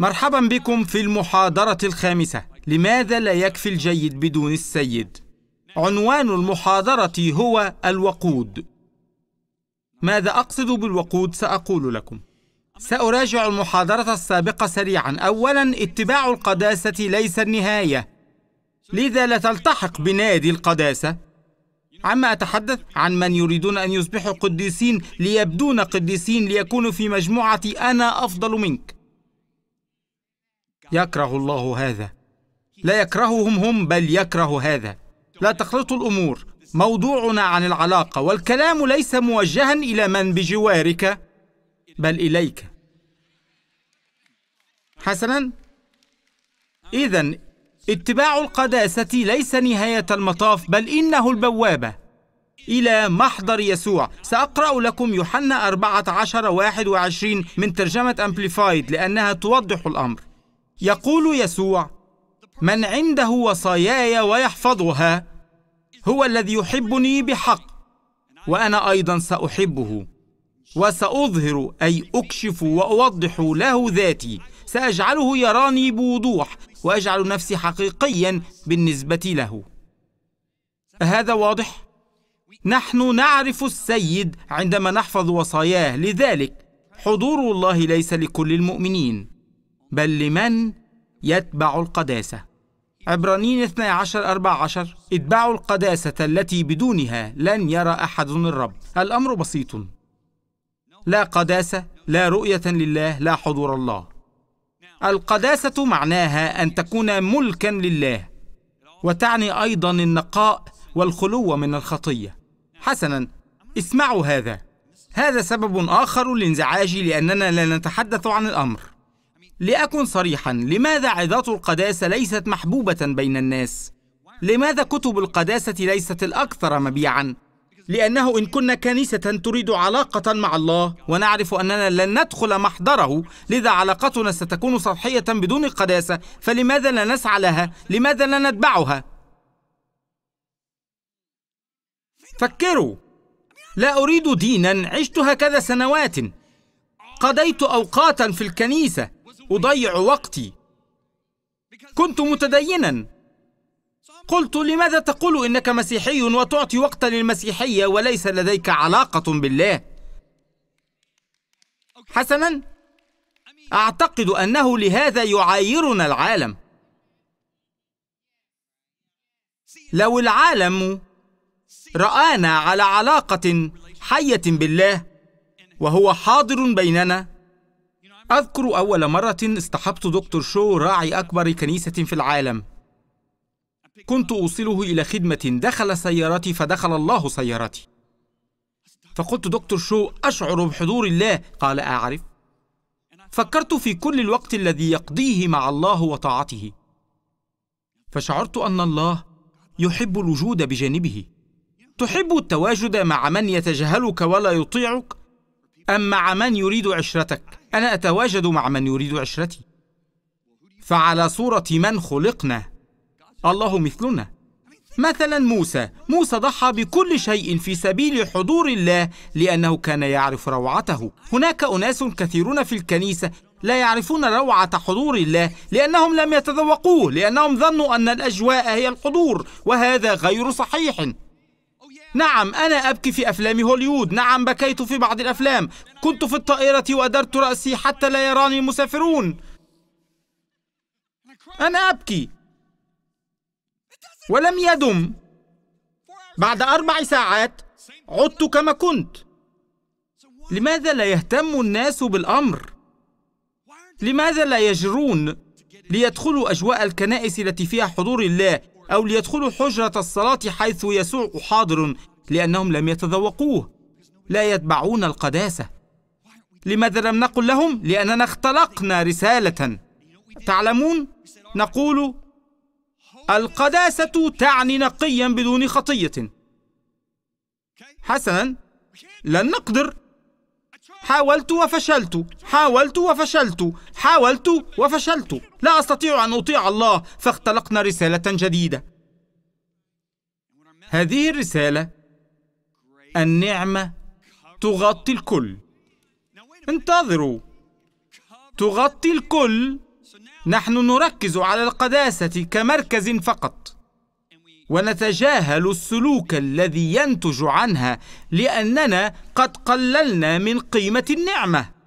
مرحبا بكم في المحاضرة الخامسة لماذا لا يكفي الجيد بدون السيد؟ عنوان المحاضرة هو الوقود ماذا أقصد بالوقود سأقول لكم سأراجع المحاضرة السابقة سريعا أولا اتباع القداسة ليس النهاية لذا لا تلتحق بنادي القداسة عما أتحدث عن من يريدون أن يصبحوا قديسين ليبدون قديسين ليكونوا في مجموعة أنا أفضل منك يكره الله هذا لا يكرههم هم بل يكره هذا لا تخلطوا الامور موضوعنا عن العلاقه والكلام ليس موجها الى من بجوارك بل اليك حسنا اذا اتباع القداسه ليس نهايه المطاف بل انه البوابه إلى محضر يسوع سأقرأ لكم يوحنا 14 21 من ترجمة أمبليفايد لأنها توضح الأمر يقول يسوع من عنده وصاياي ويحفظها هو الذي يحبني بحق وانا ايضا ساحبه وساظهر اي اكشف واوضح له ذاتي ساجعله يراني بوضوح واجعل نفسي حقيقيا بالنسبه له هذا واضح نحن نعرف السيد عندما نحفظ وصاياه لذلك حضور الله ليس لكل المؤمنين بل لمن يتبع القداسة عبرانين 12 14 اتبعوا القداسة التي بدونها لن يرى أحد الرب الأمر بسيط لا قداسة لا رؤية لله لا حضور الله القداسة معناها أن تكون ملكا لله وتعني أيضا النقاء والخلو من الخطية حسنا اسمعوا هذا هذا سبب آخر لانزعاجي لأننا لا نتحدث عن الأمر لأكن صريحا لماذا عظات القداسة ليست محبوبة بين الناس؟ لماذا كتب القداسة ليست الأكثر مبيعا؟ لأنه إن كنا كنيسة تريد علاقة مع الله ونعرف أننا لن ندخل محضره لذا علاقتنا ستكون سطحية بدون القداسة فلماذا لا نسعى لها؟ لماذا لا نتبعها؟ فكروا لا أريد دينا عشت هكذا سنوات قضيت أوقاتا في الكنيسة أضيع وقتي كنت متدينا قلت لماذا تقول إنك مسيحي وتعطي وقتا للمسيحية وليس لديك علاقة بالله حسنا أعتقد أنه لهذا يعايرنا العالم لو العالم رآنا على علاقة حية بالله وهو حاضر بيننا أذكر أول مرة اصطحبت دكتور شو راعي أكبر كنيسة في العالم كنت أوصله إلى خدمة دخل سيارتي فدخل الله سيارتي فقلت دكتور شو أشعر بحضور الله قال أعرف فكرت في كل الوقت الذي يقضيه مع الله وطاعته فشعرت أن الله يحب الوجود بجانبه تحب التواجد مع من يتجاهلك ولا يطيعك أم مع من يريد عشرتك أنا أتواجد مع من يريد عشرتي فعلى صورة من خلقنا الله مثلنا مثلا موسى موسى ضحى بكل شيء في سبيل حضور الله لأنه كان يعرف روعته هناك أناس كثيرون في الكنيسة لا يعرفون روعة حضور الله لأنهم لم يتذوقوه لأنهم ظنوا أن الأجواء هي الحضور وهذا غير صحيح نعم أنا أبكي في أفلام هوليوود نعم بكيت في بعض الأفلام كنت في الطائرة وأدرت رأسي حتى لا يراني المسافرون أنا أبكي ولم يدم بعد أربع ساعات عدت كما كنت لماذا لا يهتم الناس بالأمر؟ لماذا لا يجرون ليدخلوا أجواء الكنائس التي فيها حضور الله أو ليدخلوا حجرة الصلاة حيث يسوع حاضر لأنهم لم يتذوقوه لا يتبعون القداسة لماذا لم نقل لهم؟ لأننا اختلقنا رسالة تعلمون؟ نقول القداسة تعني نقيا بدون خطية حسنا لن نقدر حاولت وفشلت حاولت وفشلت حاولت وفشلت لا أستطيع أن أطيع الله فاختلقنا رسالة جديدة هذه الرسالة النعمة تغطي الكل انتظروا تغطي الكل نحن نركز على القداسة كمركز فقط ونتجاهل السلوك الذي ينتج عنها لاننا قد قللنا من قيمه النعمه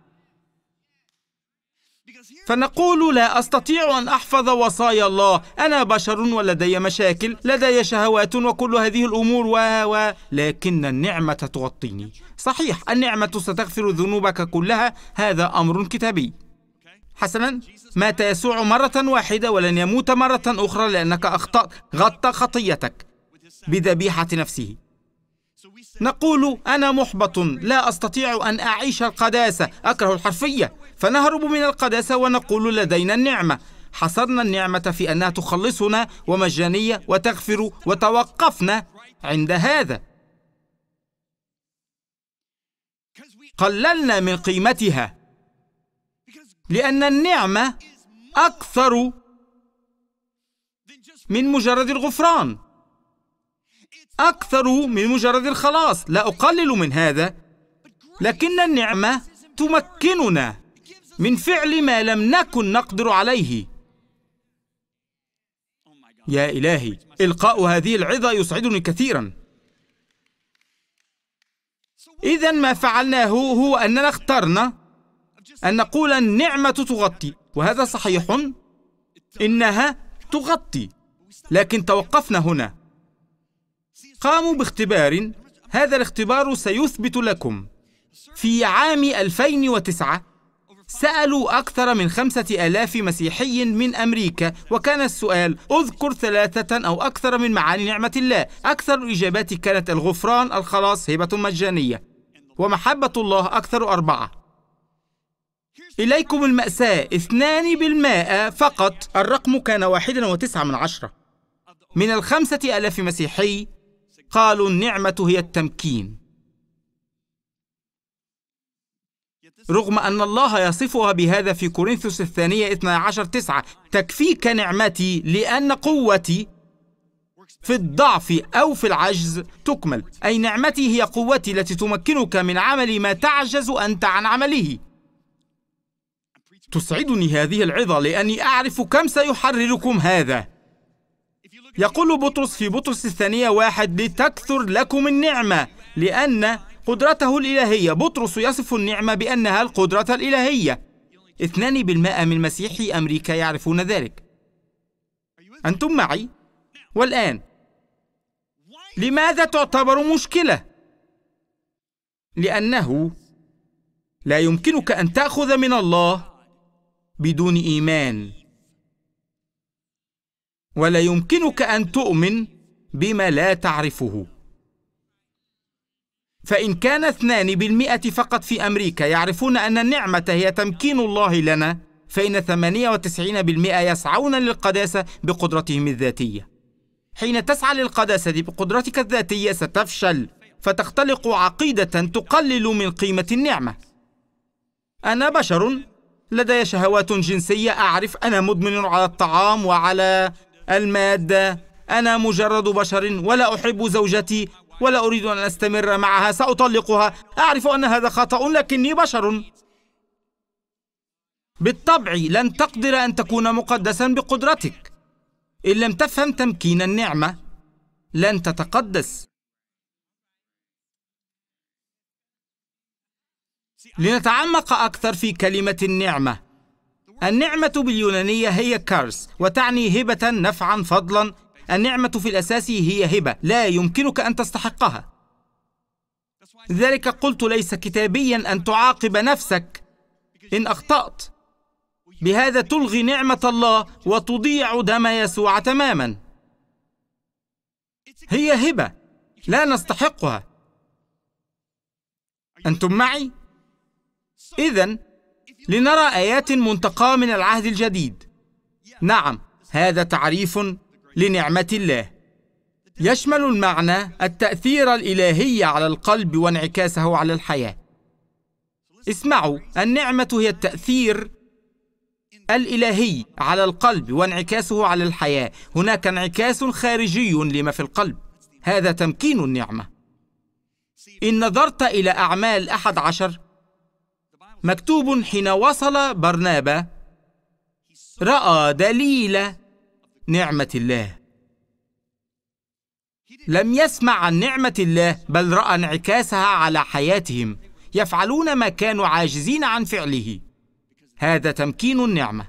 فنقول لا استطيع ان احفظ وصايا الله انا بشر ولدي مشاكل لدي شهوات وكل هذه الامور و و لكن النعمه تغطيني صحيح النعمه ستغفر ذنوبك كلها هذا امر كتابي حسنا مات يسوع مرة واحدة ولن يموت مرة أخرى لأنك أخطأت غطى خطيتك بذبيحة نفسه نقول أنا محبط لا أستطيع أن أعيش القداسة أكره الحرفية فنهرب من القداسة ونقول لدينا النعمة حصرنا النعمة في أنها تخلصنا ومجانية وتغفر وتوقفنا عند هذا قللنا من قيمتها لأن النعمة أكثر من مجرد الغفران أكثر من مجرد الخلاص لا أقلل من هذا لكن النعمة تمكننا من فعل ما لم نكن نقدر عليه يا إلهي إلقاء هذه العظة يسعدني كثيرا إذا ما فعلناه هو أننا اخترنا أن نقول النعمة تغطي وهذا صحيح إنها تغطي لكن توقفنا هنا قاموا باختبار هذا الاختبار سيثبت لكم في عام 2009 سألوا أكثر من خمسة ألاف مسيحي من أمريكا وكان السؤال أذكر ثلاثة أو أكثر من معاني نعمة الله أكثر الإجابات كانت الغفران الخلاص هبة مجانية ومحبة الله أكثر أربعة إليكم المأساة اثنان بالمائة فقط الرقم كان واحدا وتسعة من عشرة من الخمسة ألاف مسيحي قالوا النعمة هي التمكين رغم أن الله يصفها بهذا في كورنثوس الثانية 12 تسعة تكفيك نعمتي لأن قوتي في الضعف أو في العجز تكمل أي نعمتي هي قوتي التي تمكنك من عمل ما تعجز أنت عن عمله تسعدني هذه العظة لأني أعرف كم سيحرركم هذا يقول بطرس في بطرس الثانية واحد لتكثر لكم النعمة لأن قدرته الإلهية بطرس يصف النعمة بأنها القدرة الإلهية اثنان بالمائة من مسيحي أمريكا يعرفون ذلك أنتم معي؟ والآن لماذا تعتبر مشكلة؟ لأنه لا يمكنك أن تأخذ من الله بدون إيمان ولا يمكنك أن تؤمن بما لا تعرفه فإن كان اثنان بالمئة فقط في أمريكا يعرفون أن النعمة هي تمكين الله لنا فإن ثمانية وتسعين بالمئة يسعون للقداسة بقدرتهم الذاتية حين تسعى للقداسة بقدرتك الذاتية ستفشل فتختلق عقيدة تقلل من قيمة النعمة أنا بشر لدي شهوات جنسية أعرف أنا مدمن على الطعام وعلى المادة أنا مجرد بشر ولا أحب زوجتي ولا أريد أن أستمر معها سأطلقها أعرف أن هذا خطأ لكني بشر بالطبع لن تقدر أن تكون مقدسا بقدرتك إن لم تفهم تمكين النعمة لن تتقدس لنتعمق أكثر في كلمة النعمة النعمة باليونانية هي كارس وتعني هبة نفعا فضلا النعمة في الأساس هي هبة لا يمكنك أن تستحقها لذلك قلت ليس كتابيا أن تعاقب نفسك إن أخطأت بهذا تلغي نعمة الله وتضيع دم يسوع تماما هي هبة لا نستحقها أنتم معي؟ إذا لنرى آيات منتقاة من العهد الجديد نعم هذا تعريف لنعمة الله يشمل المعنى التأثير الإلهي على القلب وانعكاسه على الحياة اسمعوا النعمة هي التأثير الإلهي على القلب وانعكاسه على الحياة هناك انعكاس خارجي لما في القلب هذا تمكين النعمة إن نظرت إلى أعمال أحد عشر مكتوب حين وصل برنابا رأى دليل نعمة الله لم يسمع عن نعمة الله بل رأى انعكاسها على حياتهم يفعلون ما كانوا عاجزين عن فعله هذا تمكين النعمة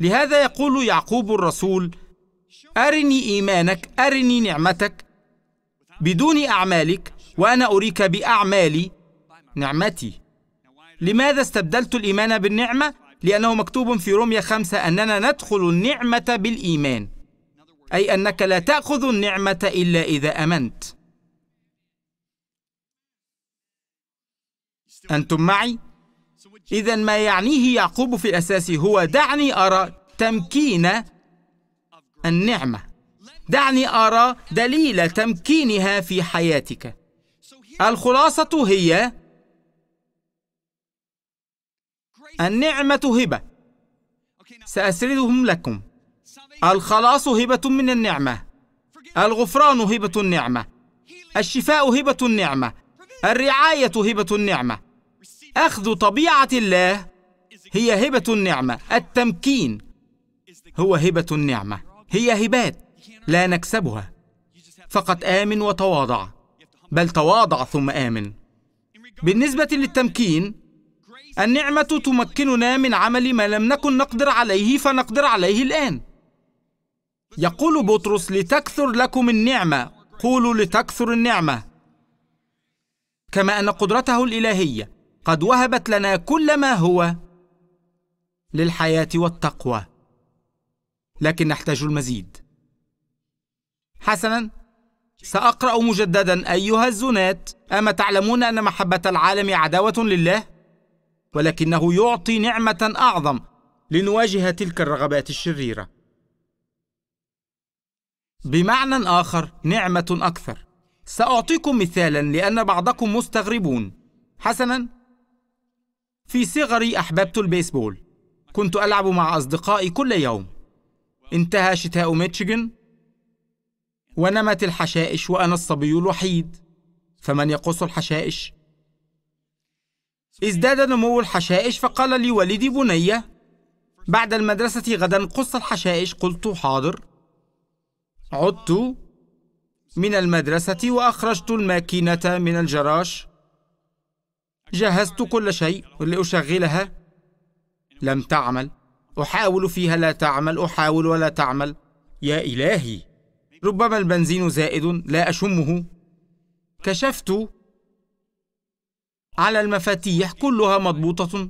لهذا يقول يعقوب الرسول أرني إيمانك أرني نعمتك بدون أعمالك وأنا أريك بأعمالي نعمتي لماذا استبدلت الإيمان بالنعمة؟ لأنه مكتوب في رومية خمسة أننا ندخل النعمة بالإيمان أي أنك لا تأخذ النعمة إلا إذا أمنت أنتم معي؟ إذا ما يعنيه يعقوب في الأساس هو دعني أرى تمكين النعمة دعني أرى دليل تمكينها في حياتك الخلاصة هي النعمة هبة سأسردهم لكم الخلاص هبة من النعمة الغفران هبة النعمة الشفاء هبة النعمة الرعاية هبة النعمة أخذ طبيعة الله هي هبة النعمة التمكين هو هبة النعمة هي هبات لا نكسبها فقط آمن وتواضع بل تواضع ثم آمن بالنسبة للتمكين النعمة تمكننا من عمل ما لم نكن نقدر عليه فنقدر عليه الآن يقول بطرس لتكثر لكم النعمة قولوا لتكثر النعمة كما أن قدرته الإلهية قد وهبت لنا كل ما هو للحياة والتقوى لكن نحتاج المزيد حسنا سأقرأ مجددا أيها الزنات أما تعلمون أن محبة العالم عداوة لله؟ ولكنه يعطي نعمة أعظم لنواجه تلك الرغبات الشريرة. بمعنى آخر نعمة أكثر. سأعطيكم مثالا لأن بعضكم مستغربون. حسنا، في صغري أحببت البيسبول. كنت ألعب مع أصدقائي كل يوم. انتهى شتاء ميتشيغن ونمت الحشائش وأنا الصبي الوحيد. فمن يقص الحشائش؟ ازداد نمو الحشائش فقال لي والدي بنية بعد المدرسة غدا قص الحشائش قلت حاضر عدت من المدرسة وأخرجت الماكينة من الجراج جهزت كل شيء لأشغلها لم تعمل أحاول فيها لا تعمل أحاول ولا تعمل يا إلهي ربما البنزين زائد لا أشمه كشفت على المفاتيح كلها مضبوطة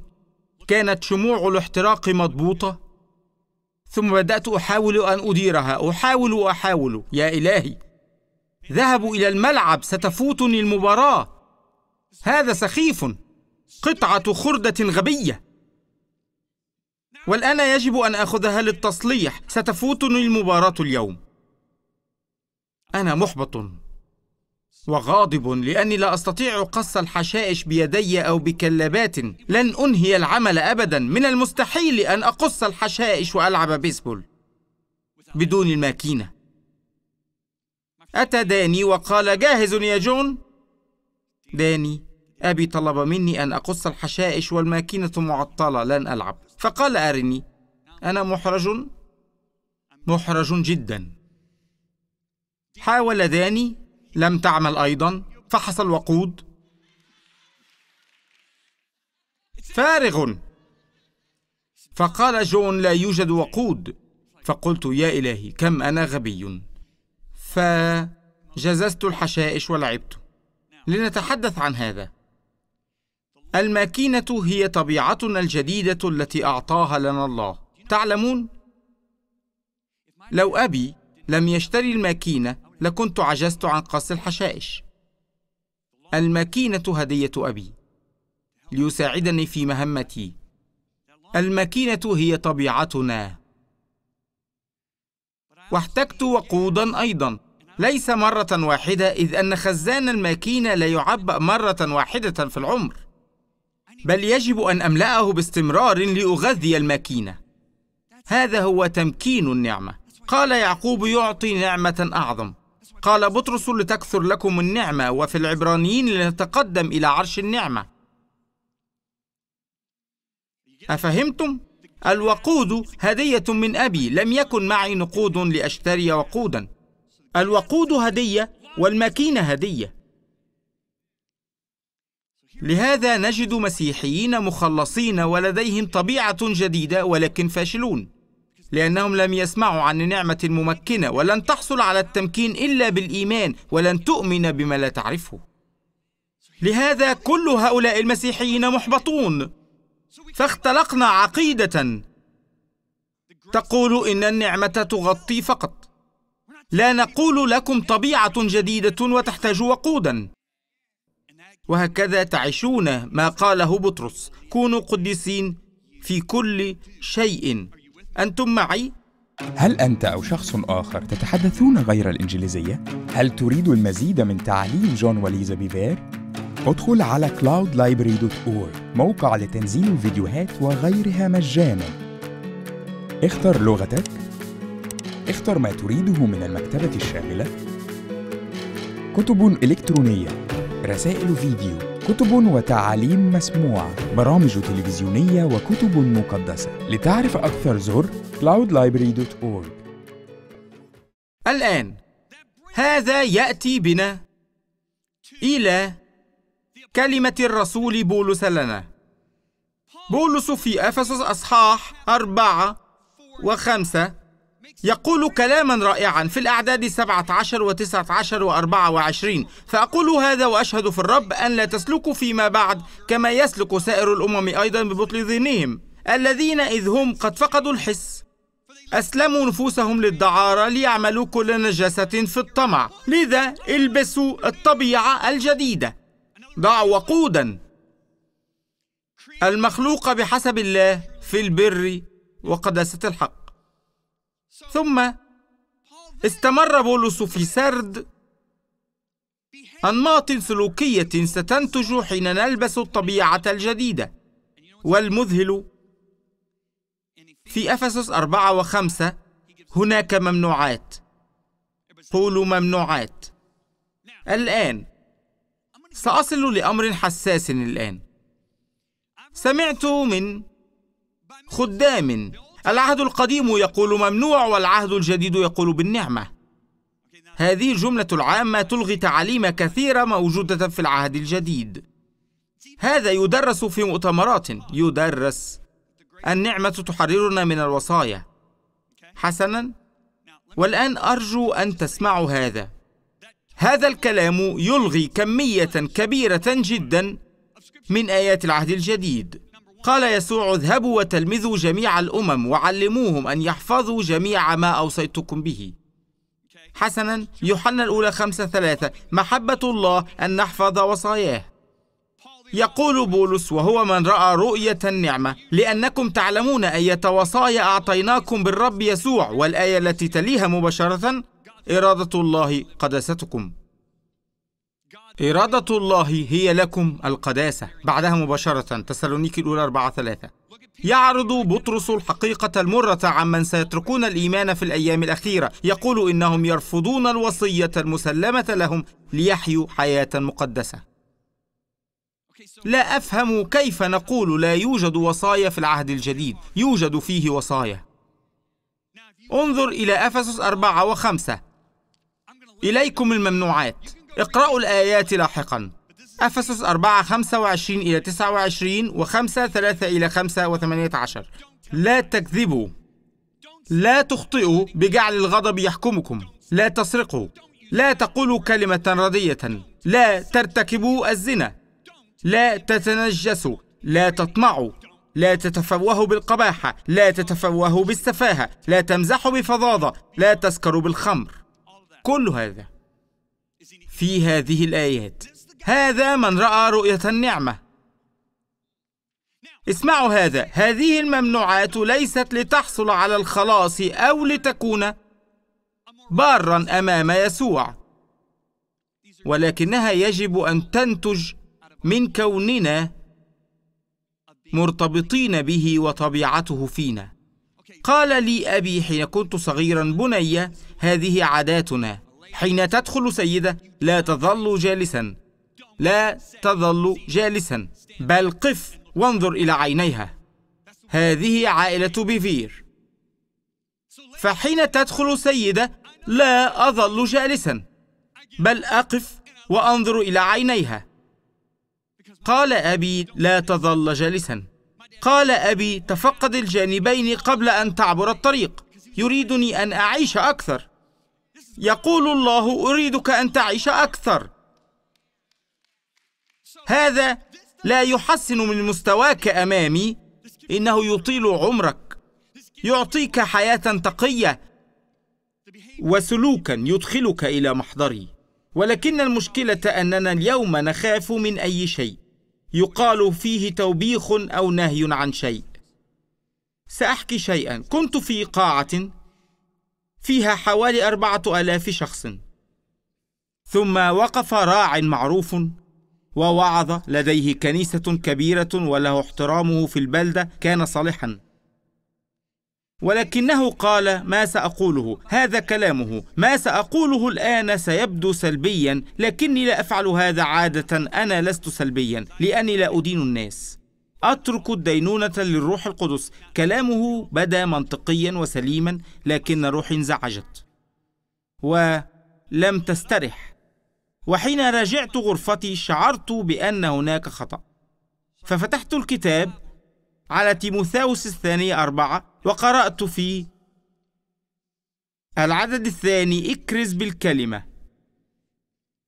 كانت شموع الاحتراق مضبوطة ثم بدأت أحاول أن أديرها أحاول وأحاول يا إلهي ذهبوا إلى الملعب ستفوتني المباراة هذا سخيف قطعة خردة غبية والآن يجب أن آخذها للتصليح ستفوتني المباراة اليوم أنا محبط وغاضب لأني لا أستطيع قص الحشائش بيدي أو بكلابات لن أنهي العمل أبدا من المستحيل أن أقص الحشائش وألعب بيسبول بدون الماكينة أتى داني وقال جاهز يا جون داني أبي طلب مني أن أقص الحشائش والماكينة معطلة لن ألعب فقال أرني أنا محرج محرج جدا حاول داني لم تعمل أيضا فحص الوقود فارغ فقال جون لا يوجد وقود فقلت يا إلهي كم أنا غبي فجززت الحشائش ولعبت لنتحدث عن هذا الماكينة هي طبيعتنا الجديدة التي أعطاها لنا الله تعلمون؟ لو أبي لم يشتري الماكينة لكنت عجزت عن قص الحشائش الماكينة هدية أبي ليساعدني في مهمتي الماكينة هي طبيعتنا واحتجت وقودا أيضا ليس مرة واحدة إذ أن خزان الماكينة لا يعبأ مرة واحدة في العمر بل يجب أن أملأه باستمرار لأغذي الماكينة هذا هو تمكين النعمة قال يعقوب يعطي نعمة أعظم قال بطرس لتكثر لكم النعمة وفي العبرانيين لنتقدم إلى عرش النعمة أفهمتم؟ الوقود هدية من أبي لم يكن معي نقود لأشتري وقودا الوقود هدية والماكينة هدية لهذا نجد مسيحيين مخلصين ولديهم طبيعة جديدة ولكن فاشلون لأنهم لم يسمعوا عن نعمة الممكنة ولن تحصل على التمكين إلا بالإيمان ولن تؤمن بما لا تعرفه لهذا كل هؤلاء المسيحيين محبطون فاختلقنا عقيدة تقول إن النعمة تغطي فقط لا نقول لكم طبيعة جديدة وتحتاج وقودا وهكذا تعيشون ما قاله بطرس كونوا قديسين في كل شيء أنتم معي؟ هل أنت أو شخص آخر تتحدثون غير الإنجليزية؟ هل تريد المزيد من تعليم جون وليزا بيفير؟ ادخل على cloudlibrary.org موقع لتنزيل الفيديوهات وغيرها مجانا اختر لغتك اختر ما تريده من المكتبة الشاملة كتب إلكترونية رسائل فيديو كتب وتعاليم مسموعة برامج تلفزيونية وكتب مقدسة لتعرف أكثر زر cloudlibrary.org الآن هذا يأتي بنا إلى كلمة الرسول بولس لنا بولس في أفسس أصحاح أربعة وخمسة يقول كلاما رائعا في الأعداد 17 و 19 و 24 فأقول هذا وأشهد في الرب أن لا تسلكوا فيما بعد كما يسلك سائر الأمم أيضا ببطل دينهم الذين إذ هم قد فقدوا الحس أسلموا نفوسهم للدعارة ليعملوا كل نجاسة في الطمع لذا البسوا الطبيعة الجديدة ضعوا وقودا المخلوق بحسب الله في البر وقداسة الحق ثم استمر بولس في سرد أنماط سلوكية ستنتج حين نلبس الطبيعة الجديدة والمذهل في أفسس أربعة وخمسة هناك ممنوعات قولوا ممنوعات الآن سأصل لأمر حساس الآن سمعت من خدام العهد القديم يقول ممنوع والعهد الجديد يقول بالنعمة هذه الجملة العامة تلغي تعاليم كثيرة موجودة في العهد الجديد هذا يدرس في مؤتمرات يدرس النعمة تحررنا من الوصايا حسنا والآن أرجو أن تسمعوا هذا هذا الكلام يلغي كمية كبيرة جدا من آيات العهد الجديد قال يسوع اذهبوا وتلمذوا جميع الأمم وعلموهم أن يحفظوا جميع ما أوصيتكم به حسنا يوحنا الأولى خمسة ثلاثة محبة الله أن نحفظ وصاياه يقول بولس وهو من رأى رؤية النعمة لأنكم تعلمون أية وصايا أعطيناكم بالرب يسوع والآية التي تليها مباشرة إرادة الله قدستكم إرادة الله هي لكم القداسة بعدها مباشرة تسالونيكي الأولى 4 3 يعرض بطرس الحقيقة المرة عمن سيتركون الإيمان في الأيام الأخيرة يقول إنهم يرفضون الوصية المسلمة لهم ليحيوا حياة مقدسة لا أفهم كيف نقول لا يوجد وصايا في العهد الجديد يوجد فيه وصايا انظر إلى أفسس أربعة وخمسة إليكم الممنوعات اقرأوا الآيات لاحقا أفسس 4 25 إلى 29 و 5 3 إلى 5 و 18 لا تكذبوا لا تخطئوا بجعل الغضب يحكمكم لا تسرقوا لا تقولوا كلمة رضية لا ترتكبوا الزنا لا تتنجسوا لا تطمعوا لا تتفوهوا بالقباحة لا تتفوهوا بالسفاهة لا تمزحوا بفظاظة لا تسكروا بالخمر كل هذا في هذه الآيات هذا من رأى رؤية النعمة اسمعوا هذا هذه الممنوعات ليست لتحصل على الخلاص أو لتكون بارا أمام يسوع ولكنها يجب أن تنتج من كوننا مرتبطين به وطبيعته فينا قال لي أبي حين كنت صغيرا بني هذه عاداتنا حين تدخل سيدة لا تظل جالسا لا تظل جالسا بل قف وانظر إلى عينيها هذه عائلة بيفير فحين تدخل سيدة لا أظل جالسا بل أقف وأنظر إلى عينيها قال أبي لا تظل جالسا قال أبي تفقد الجانبين قبل أن تعبر الطريق يريدني أن أعيش أكثر يقول الله أريدك أن تعيش أكثر هذا لا يحسن من مستواك أمامي إنه يطيل عمرك يعطيك حياة تقية وسلوكا يدخلك إلى محضري ولكن المشكلة أننا اليوم نخاف من أي شيء يقال فيه توبيخ أو نهي عن شيء سأحكي شيئا كنت في قاعة فيها حوالي أربعة ألاف شخص ثم وقف راع معروف ووعظ لديه كنيسة كبيرة وله احترامه في البلدة كان صالحا ولكنه قال ما سأقوله هذا كلامه ما سأقوله الآن سيبدو سلبيا لكني لا أفعل هذا عادة أنا لست سلبيا لأني لا أدين الناس أترك الدينونة للروح القدس كلامه بدا منطقيا وسليما لكن روحي انزعجت ولم تسترح وحين راجعت غرفتي شعرت بأن هناك خطأ ففتحت الكتاب على تيموثاوس الثاني أربعة وقرأت في العدد الثاني اكرز بالكلمة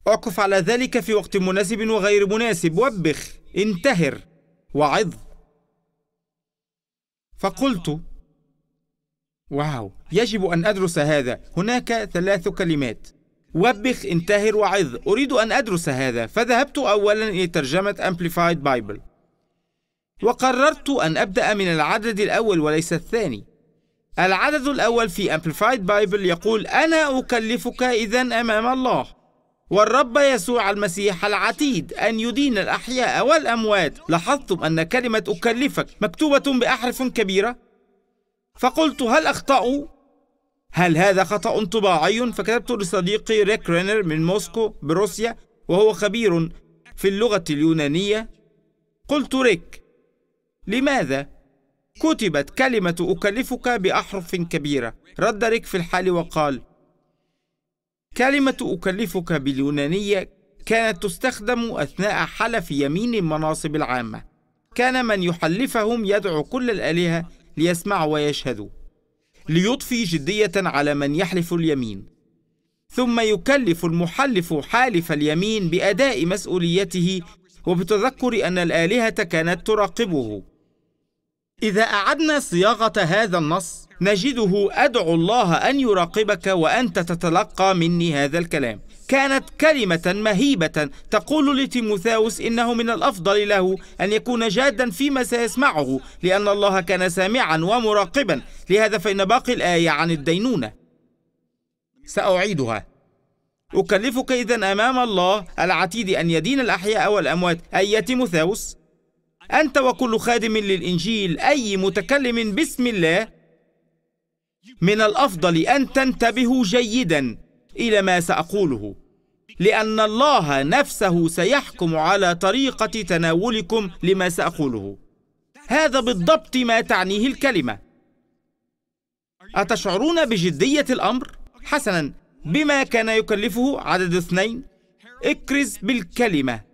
أقف على ذلك في وقت مناسب وغير مناسب وبخ انتهر وعظ فقلت واو يجب أن أدرس هذا هناك ثلاث كلمات وبخ انتهر وعظ أريد أن أدرس هذا فذهبت أولا إلى ترجمة Amplified Bible وقررت أن أبدأ من العدد الأول وليس الثاني العدد الأول في Amplified Bible يقول أنا أكلفك إذا أمام الله والرب يسوع المسيح العتيد أن يدين الأحياء والأموات لاحظتم أن كلمة أكلفك مكتوبة بأحرف كبيرة فقلت هل أخطأ؟ هل هذا خطأ طباعي؟ فكتبت لصديقي ريك رينر من موسكو بروسيا وهو خبير في اللغة اليونانية قلت ريك لماذا؟ كتبت كلمة أكلفك بأحرف كبيرة رد ريك في الحال وقال كلمة أكلفك باليونانية كانت تستخدم أثناء حلف يمين المناصب العامة كان من يحلفهم يدعو كل الآلهة ليسمعوا ويشهدوا ليضفي جدية على من يحلف اليمين ثم يكلف المحلف حالف اليمين بأداء مسؤوليته وبتذكر أن الآلهة كانت تراقبه إذا أعدنا صياغة هذا النص نجده أدعو الله أن يراقبك وأنت تتلقى مني هذا الكلام كانت كلمة مهيبة تقول لتيموثاوس إنه من الأفضل له أن يكون جادا فيما سيسمعه لأن الله كان سامعا ومراقبا لهذا فإن باقي الآية عن الدينونة سأعيدها أكلفك إذا أمام الله العتيد أن يدين الأحياء والأموات أي تيموثاوس أنت وكل خادم للإنجيل أي متكلم باسم الله من الأفضل أن تنتبهوا جيدا إلى ما سأقوله لأن الله نفسه سيحكم على طريقة تناولكم لما سأقوله هذا بالضبط ما تعنيه الكلمة أتشعرون بجدية الأمر؟ حسنا بما كان يكلفه عدد اثنين اكرز بالكلمة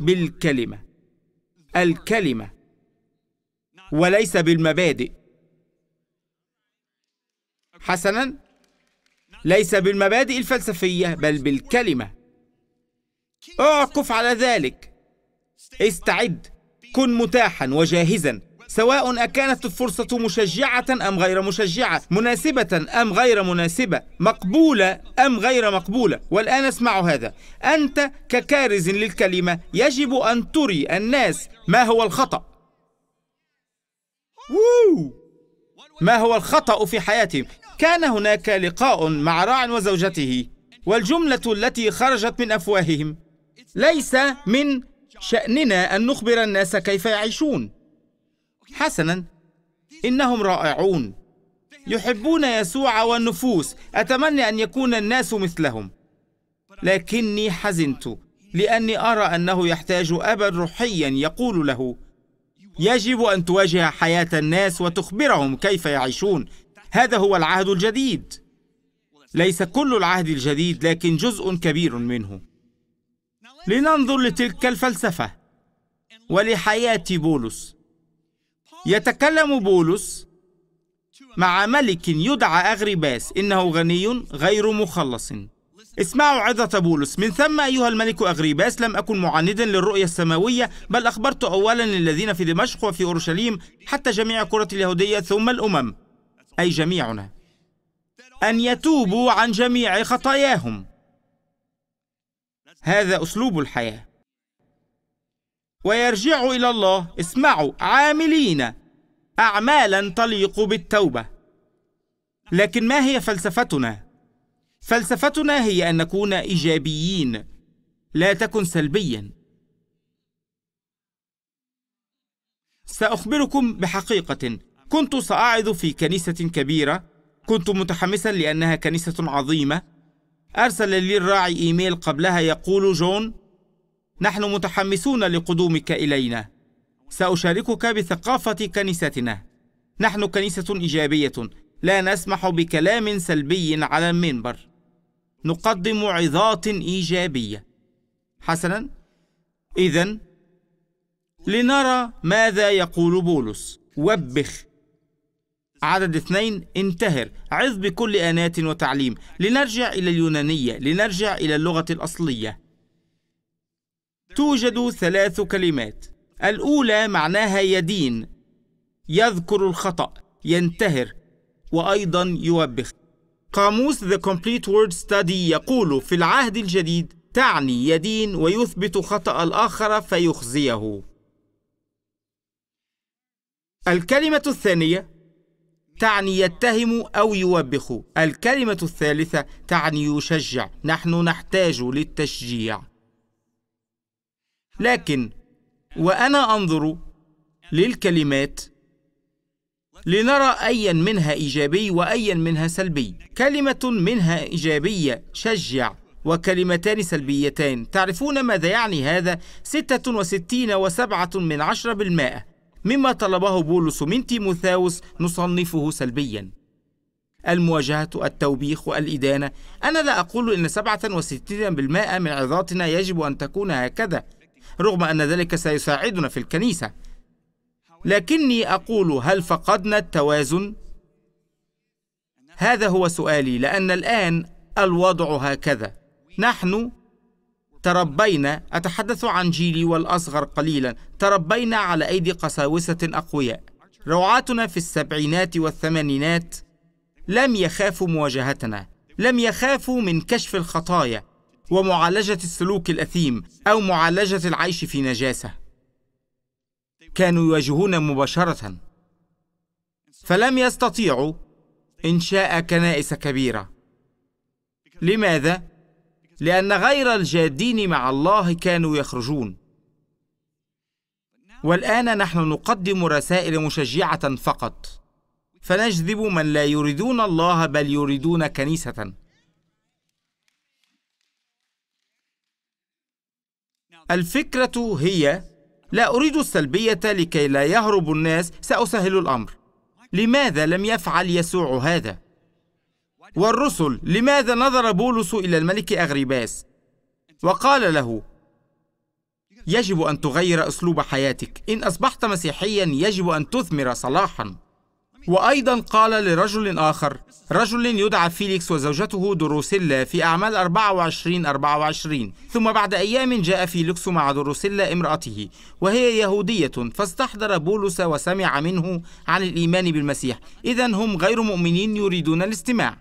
بالكلمة الكلمة وليس بالمبادئ حسنا ليس بالمبادئ الفلسفية بل بالكلمة اعكف على ذلك استعد كن متاحا وجاهزا سواء أكانت الفرصة مشجعة أم غير مشجعة مناسبة أم غير مناسبة مقبولة أم غير مقبولة والآن اسمع هذا أنت ككارز للكلمة يجب أن تري الناس ما هو الخطأ ما هو الخطأ في حياتهم كان هناك لقاء مع راع وزوجته والجملة التي خرجت من أفواههم ليس من شأننا أن نخبر الناس كيف يعيشون حسنا انهم رائعون يحبون يسوع والنفوس اتمنى ان يكون الناس مثلهم لكني حزنت لاني ارى انه يحتاج ابا روحيا يقول له يجب ان تواجه حياه الناس وتخبرهم كيف يعيشون هذا هو العهد الجديد ليس كل العهد الجديد لكن جزء كبير منه لننظر لتلك الفلسفه ولحياه بولس يتكلم بولس مع ملك يدعى أغرباس إنه غني غير مخلص اسمعوا عظة بولس من ثم أيها الملك أغريباس لم أكن معاندا للرؤية السماوية بل أخبرت أولا الذين في دمشق وفي أورشليم حتى جميع كرة اليهودية ثم الأمم أي جميعنا أن يتوبوا عن جميع خطاياهم هذا أسلوب الحياة ويرجعوا إلى الله اسمعوا عاملين أعمالا تليق بالتوبة لكن ما هي فلسفتنا؟ فلسفتنا هي أن نكون إيجابيين لا تكن سلبيا سأخبركم بحقيقة كنت سأعظ في كنيسة كبيرة كنت متحمسا لأنها كنيسة عظيمة أرسل لي الراعي إيميل قبلها يقول جون نحن متحمسون لقدومك الينا ساشاركك بثقافه كنيستنا نحن كنيسه ايجابيه لا نسمح بكلام سلبي على المنبر نقدم عظات ايجابيه حسنا اذا لنرى ماذا يقول بولس وبخ عدد اثنين انتهر عظ بكل آنات وتعليم لنرجع إلى اليونانية لنرجع إلى اللغة الأصلية توجد ثلاث كلمات الأولى معناها يدين يذكر الخطأ ينتهر وأيضا يوبخ قاموس The Complete Word Study يقول في العهد الجديد تعني يدين ويثبت خطأ الآخر فيخزيه الكلمة الثانية تعني يتهم أو يوبخ الكلمة الثالثة تعني يشجع نحن نحتاج للتشجيع لكن وأنا أنظر للكلمات لنرى أيا منها إيجابي وأيا منها سلبي كلمة منها إيجابية شجع وكلمتان سلبيتان تعرفون ماذا يعني هذا ستة وستين وسبعة من عشرة بالمائة مما طلبه بولس من تيموثاوس نصنفه سلبيا المواجهة التوبيخ الإدانة أنا لا أقول إن سبعة وستين بالمائة من عظاتنا يجب أن تكون هكذا رغم أن ذلك سيساعدنا في الكنيسة لكني أقول هل فقدنا التوازن؟ هذا هو سؤالي لأن الآن الوضع هكذا نحن تربينا أتحدث عن جيلي والأصغر قليلا تربينا على أيدي قساوسة أقوياء روعاتنا في السبعينات والثمانينات لم يخافوا مواجهتنا لم يخافوا من كشف الخطايا ومعالجة السلوك الأثيم أو معالجة العيش في نجاسة كانوا يواجهون مباشرة فلم يستطيعوا إنشاء كنائس كبيرة لماذا؟ لأن غير الجادين مع الله كانوا يخرجون والآن نحن نقدم رسائل مشجعة فقط فنجذب من لا يريدون الله بل يريدون كنيسة الفكرة هي لا أريد السلبية لكي لا يهرب الناس سأسهل الأمر لماذا لم يفعل يسوع هذا؟ والرسل لماذا نظر بولس إلى الملك أغريباس وقال له يجب أن تغير أسلوب حياتك إن أصبحت مسيحيا يجب أن تثمر صلاحا وأيضا قال لرجل آخر رجل يدعى فيليكس وزوجته دروسيلا في أعمال 24 24 ثم بعد أيام جاء فيليكس مع دروسيلا امرأته وهي يهودية فاستحضر بولس وسمع منه عن الإيمان بالمسيح إذا هم غير مؤمنين يريدون الاستماع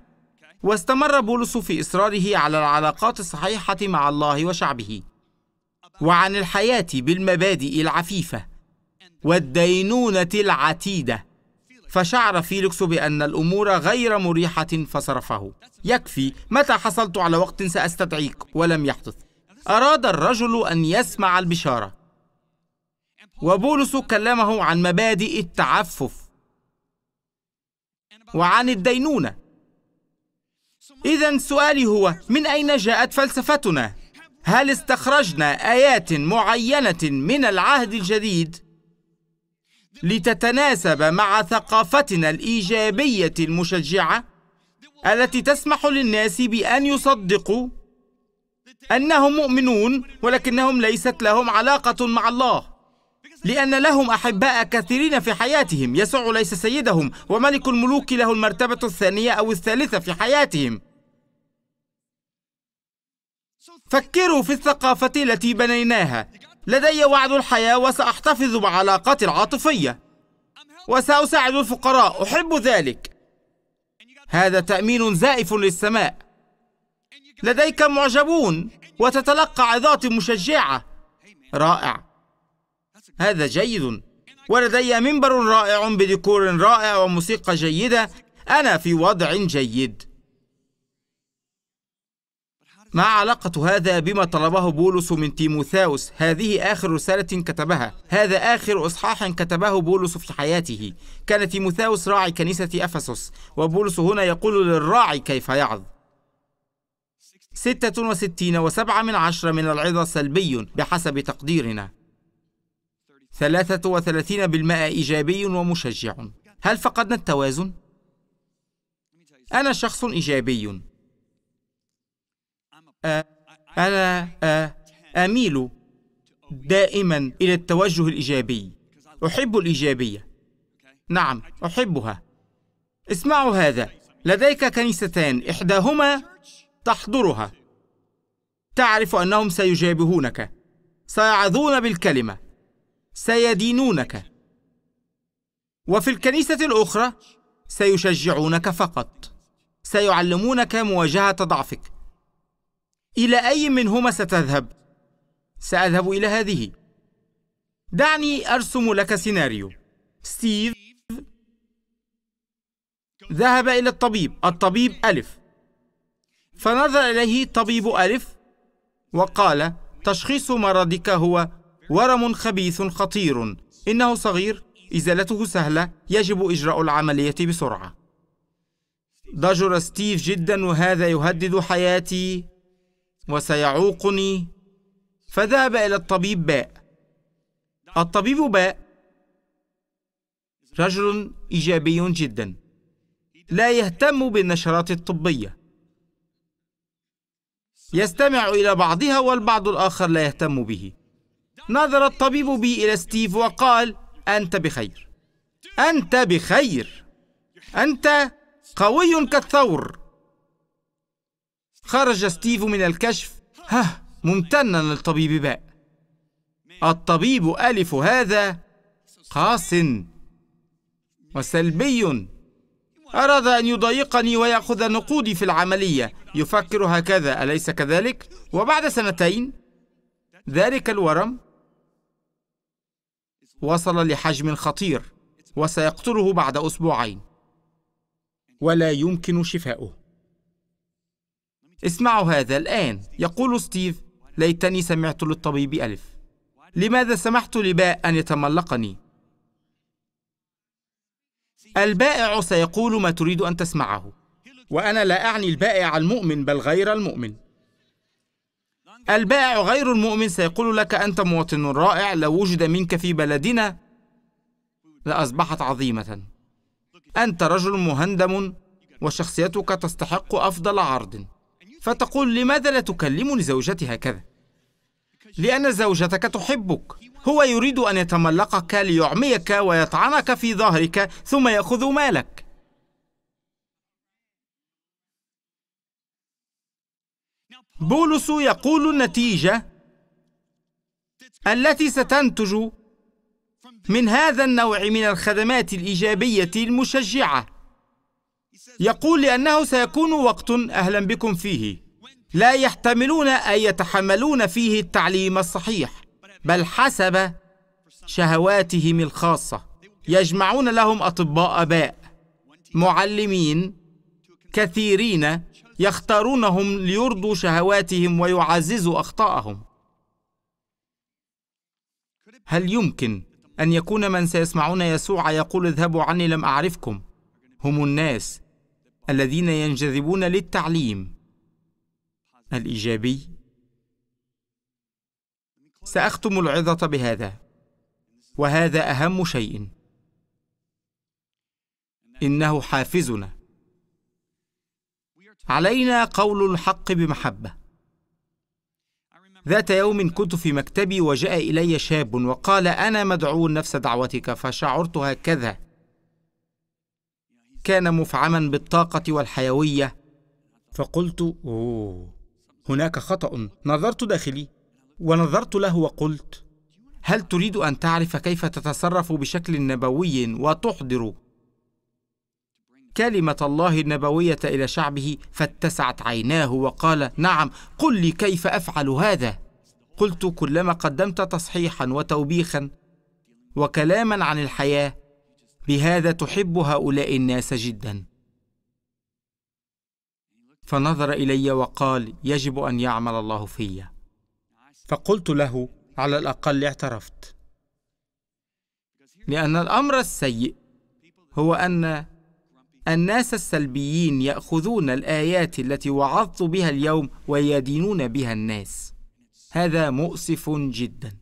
واستمر بولس في إصراره على العلاقات الصحيحة مع الله وشعبه وعن الحياة بالمبادئ العفيفة والدينونة العتيدة فشعر فيليكس بأن الأمور غير مريحة فصرفه يكفي متى حصلت على وقت سأستدعيك ولم يحدث أراد الرجل أن يسمع البشارة وبولس كلمه عن مبادئ التعفف وعن الدينونة إذا سؤالي هو من أين جاءت فلسفتنا؟ هل استخرجنا آيات معينة من العهد الجديد لتتناسب مع ثقافتنا الايجابيه المشجعه التي تسمح للناس بان يصدقوا انهم مؤمنون ولكنهم ليست لهم علاقه مع الله لأن لهم أحباء كثيرين في حياتهم يسوع ليس سيدهم وملك الملوك له المرتبة الثانية أو الثالثة في حياتهم فكروا في الثقافة التي بنيناها لدي وعد الحياة وسأحتفظ بعلاقتي العاطفية وسأساعد الفقراء أحب ذلك هذا تأمين زائف للسماء لديك معجبون وتتلقى عظات مشجعة رائع هذا جيد ولدي منبر رائع بديكور رائع وموسيقى جيدة أنا في وضع جيد ما علاقة هذا بما طلبه بولس من تيموثاوس هذه آخر رسالة كتبها هذا آخر إصحاح كتبه بولس في حياته كان تيموثاوس راعي كنيسة أفسس وبولس هنا يقول للراعي كيف يعظ ستة وستين وسبعة من عشرة من العظة سلبي بحسب تقديرنا ثلاثة وثلاثين بالمائة إيجابي ومشجع هل فقدنا التوازن؟ أنا شخص إيجابي أنا أميل دائما إلى التوجه الإيجابي أحب الإيجابية نعم أحبها اسمعوا هذا لديك كنيستان إحداهما تحضرها تعرف أنهم سيجابهونك سيعظون بالكلمة سيدينونك وفي الكنيسة الأخرى سيشجعونك فقط سيعلمونك مواجهة ضعفك الى اي منهما ستذهب ساذهب الى هذه دعني ارسم لك سيناريو ستيف ذهب الى الطبيب الطبيب الف فنظر اليه طبيب الف وقال تشخيص مرضك هو ورم خبيث خطير انه صغير ازالته سهله يجب اجراء العمليه بسرعه ضجر ستيف جدا وهذا يهدد حياتي وسيعوقني فذهب إلى الطبيب باء الطبيب باء رجل إيجابي جدا لا يهتم بالنشرات الطبية يستمع إلى بعضها والبعض الآخر لا يهتم به نظر الطبيب بي إلى ستيف وقال أنت بخير أنت بخير أنت قوي كالثور خرج ستيف من الكشف ها ممتنا للطبيب باء الطبيب ألف هذا قاس وسلبي أراد أن يضايقني ويأخذ نقودي في العملية يفكر هكذا أليس كذلك؟ وبعد سنتين ذلك الورم وصل لحجم خطير وسيقتله بعد أسبوعين ولا يمكن شفاؤه اسمعوا هذا الآن يقول ستيف ليتني سمعت للطبيب ألف لماذا سمحت لباء أن يتملقني؟ البائع سيقول ما تريد أن تسمعه وأنا لا أعني البائع المؤمن بل غير المؤمن البائع غير المؤمن سيقول لك أنت مواطن رائع لو وجد منك في بلدنا لأصبحت عظيمة أنت رجل مهندم وشخصيتك تستحق أفضل عرض فتقول لماذا لا تكلمني زوجتي هكذا؟ لأن زوجتك تحبك هو يريد أن يتملقك ليعميك ويطعنك في ظهرك ثم يأخذ مالك بولس يقول النتيجة التي ستنتج من هذا النوع من الخدمات الإيجابية المشجعة يقول لأنه سيكون وقت أهلا بكم فيه لا يحتملون أن يتحملون فيه التعليم الصحيح بل حسب شهواتهم الخاصة يجمعون لهم أطباء أباء معلمين كثيرين يختارونهم ليرضوا شهواتهم ويعززوا أخطاءهم هل يمكن أن يكون من سيسمعون يسوع يقول اذهبوا عني لم أعرفكم هم الناس الذين ينجذبون للتعليم الإيجابي سأختم العظة بهذا وهذا أهم شيء إنه حافزنا علينا قول الحق بمحبة ذات يوم كنت في مكتبي وجاء إلي شاب وقال أنا مدعو نفس دعوتك فشعرت هكذا كان مفعما بالطاقة والحيوية فقلت أوه هناك خطأ نظرت داخلي ونظرت له وقلت هل تريد أن تعرف كيف تتصرف بشكل نبوي وتحضر كلمة الله النبوية إلى شعبه فاتسعت عيناه وقال نعم قل لي كيف أفعل هذا قلت كلما قدمت تصحيحا وتوبيخا وكلاما عن الحياه لهذا تحب هؤلاء الناس جدا فنظر الي وقال يجب ان يعمل الله في فقلت له على الاقل اعترفت لان الامر السيء هو ان الناس السلبيين ياخذون الايات التي وعظت بها اليوم ويدينون بها الناس هذا مؤسف جدا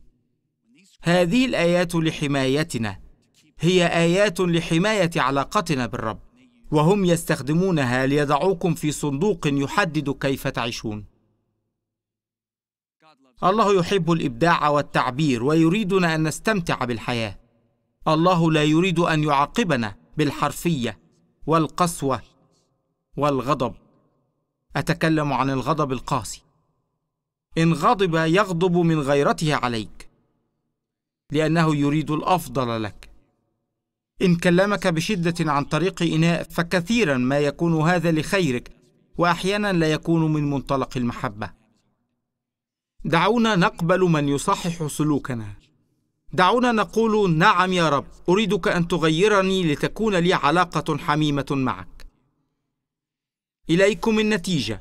هذه الايات لحمايتنا هي آيات لحماية علاقتنا بالرب وهم يستخدمونها ليضعوكم في صندوق يحدد كيف تعيشون الله يحب الإبداع والتعبير ويريدنا أن نستمتع بالحياة الله لا يريد أن يعاقبنا بالحرفية والقسوة والغضب أتكلم عن الغضب القاسي إن غضب يغضب من غيرته عليك لأنه يريد الأفضل لك إن كلمك بشدة عن طريق إناء فكثيرا ما يكون هذا لخيرك وأحيانا لا يكون من منطلق المحبة دعونا نقبل من يصحح سلوكنا دعونا نقول نعم يا رب أريدك أن تغيرني لتكون لي علاقة حميمة معك إليكم النتيجة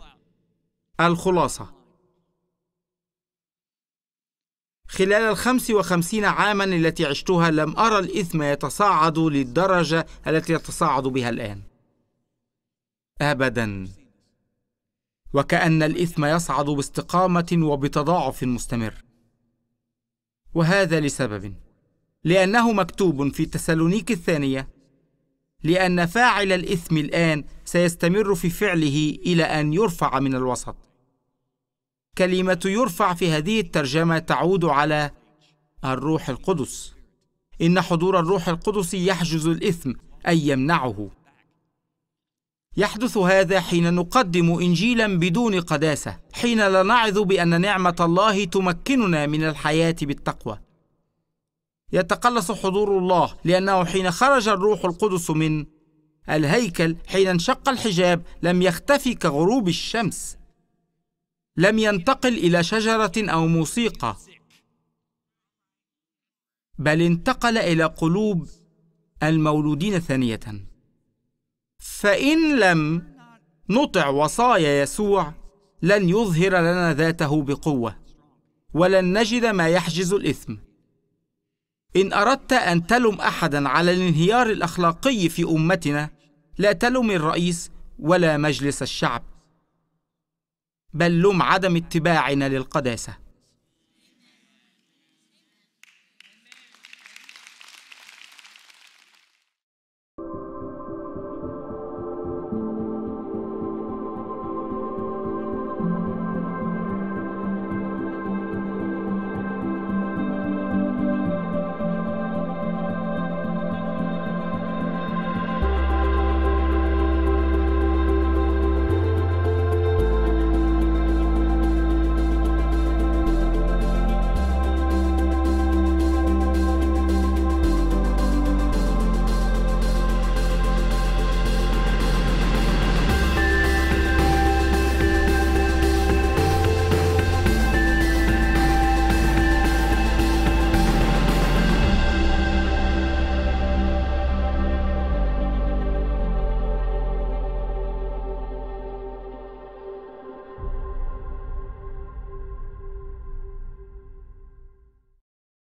الخلاصة خلال الخمس وخمسين عاما التي عشتها لم أرى الإثم يتصاعد للدرجة التي يتصاعد بها الآن أبدا وكأن الإثم يصعد باستقامة وبتضاعف مستمر وهذا لسبب لأنه مكتوب في تسالونيك الثانية لأن فاعل الإثم الآن سيستمر في فعله إلى أن يرفع من الوسط كلمة يرفع في هذه الترجمة تعود على الروح القدس إن حضور الروح القدس يحجز الإثم أي يمنعه يحدث هذا حين نقدم إنجيلا بدون قداسة حين لا نعظ بأن نعمة الله تمكننا من الحياة بالتقوى يتقلص حضور الله لأنه حين خرج الروح القدس من الهيكل حين انشق الحجاب لم يختفي كغروب الشمس لم ينتقل إلى شجرة أو موسيقى بل انتقل إلى قلوب المولودين ثانية فإن لم نطع وصايا يسوع لن يظهر لنا ذاته بقوة ولن نجد ما يحجز الإثم إن أردت أن تلم أحدا على الانهيار الأخلاقي في أمتنا لا تلم الرئيس ولا مجلس الشعب بل لوم عدم اتباعنا للقداسه